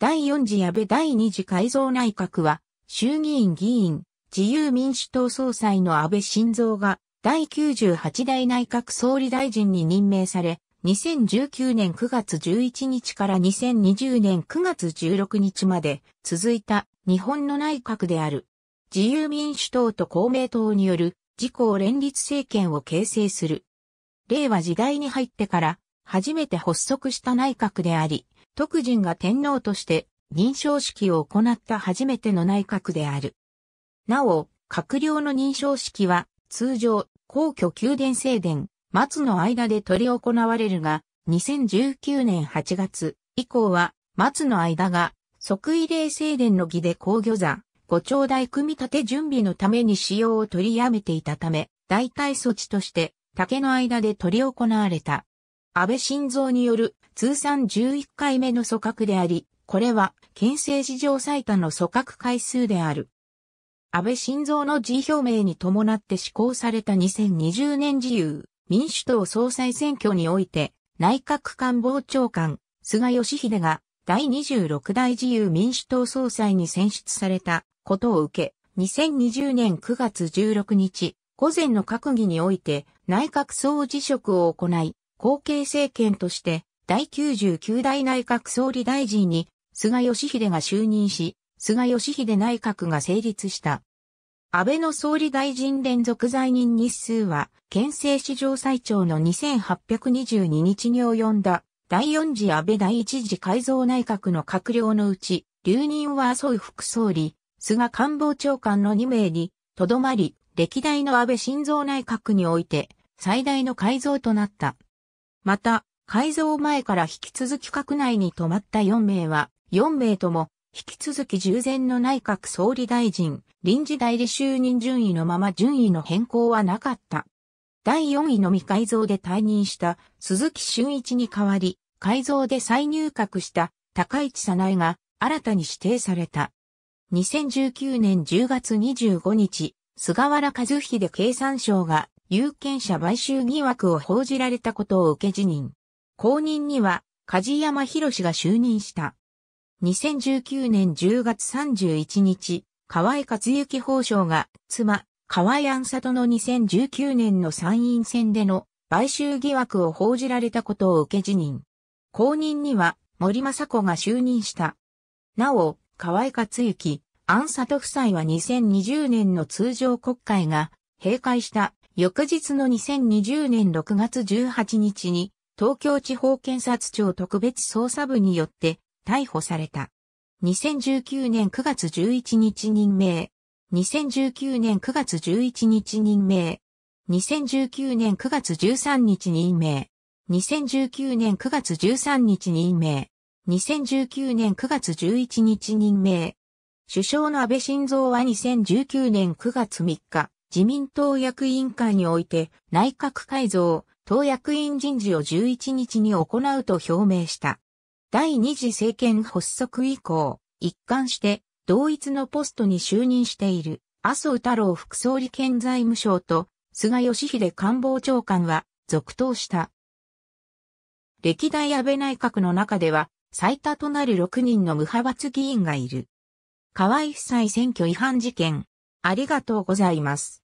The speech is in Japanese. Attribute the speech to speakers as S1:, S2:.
S1: 第4次安倍第2次改造内閣は、衆議院議員、自由民主党総裁の安倍晋三が、第98代内閣総理大臣に任命され、2019年9月11日から2020年9月16日まで続いた日本の内閣である。自由民主党と公明党による自公連立政権を形成する。令和時代に入ってから初めて発足した内閣であり、徳人が天皇として認証式を行った初めての内閣である。なお、閣僚の認証式は通常、皇居宮殿正殿、松の間で取り行われるが、2019年8月以降は松の間が即位礼正殿の儀で皇御座、ご頂戴組み立て準備のために使用を取りやめていたため、代替措置として竹の間で取り行われた。安倍晋三による通算11回目の組閣であり、これは憲政史上最多の組閣回数である。安倍晋三の辞表明に伴って施行された2020年自由民主党総裁選挙において内閣官房長官菅義偉が第26代自由民主党総裁に選出されたことを受け2020年9月16日午前の閣議において内閣総辞職を行い後継政権として、第99代内閣総理大臣に、菅義偉が就任し、菅義偉内閣が成立した。安倍の総理大臣連続在任日数は、憲政史上最長の2822日に及んだ、第4次安倍第1次改造内閣の閣僚のうち、留任は麻生副総理、菅官房長官の2名に、とどまり、歴代の安倍晋三内閣において、最大の改造となった。また、改造前から引き続き閣内に泊まった4名は、4名とも、引き続き従前の内閣総理大臣、臨時代理就任順位のまま順位の変更はなかった。第4位の未改造で退任した鈴木俊一に代わり、改造で再入閣した高市さないが新たに指定された。2019年10月25日、菅原和秀経産省が有権者買収疑惑を報じられたことを受け辞任。後任には、梶山博が就任した。2019年10月31日、河合克行法相が、妻、河合安里の2019年の参院選での買収疑惑を報じられたことを受け辞任。後任には、森雅子が就任した。なお、河合克行、安里夫妻は2020年の通常国会が閉会した翌日の2020年6月18日に東京地方検察庁特別捜査部によって逮捕された。2019年9月11日任命。2019年9月11日任命。2019年9月13日任命。2019年9月13日任命。2019年9月11日任命。首相の安倍晋三は2019年9月3日、自民党役員会において内閣改造、党役員人事を11日に行うと表明した。第二次政権発足以降、一貫して同一のポストに就任している麻生太郎副総理兼財務省と菅義偉官房長官は続投した。歴代安倍内閣の中では最多となる6人の無派閥議員がいる。河合夫妻選挙違反事件、ありがとうございます。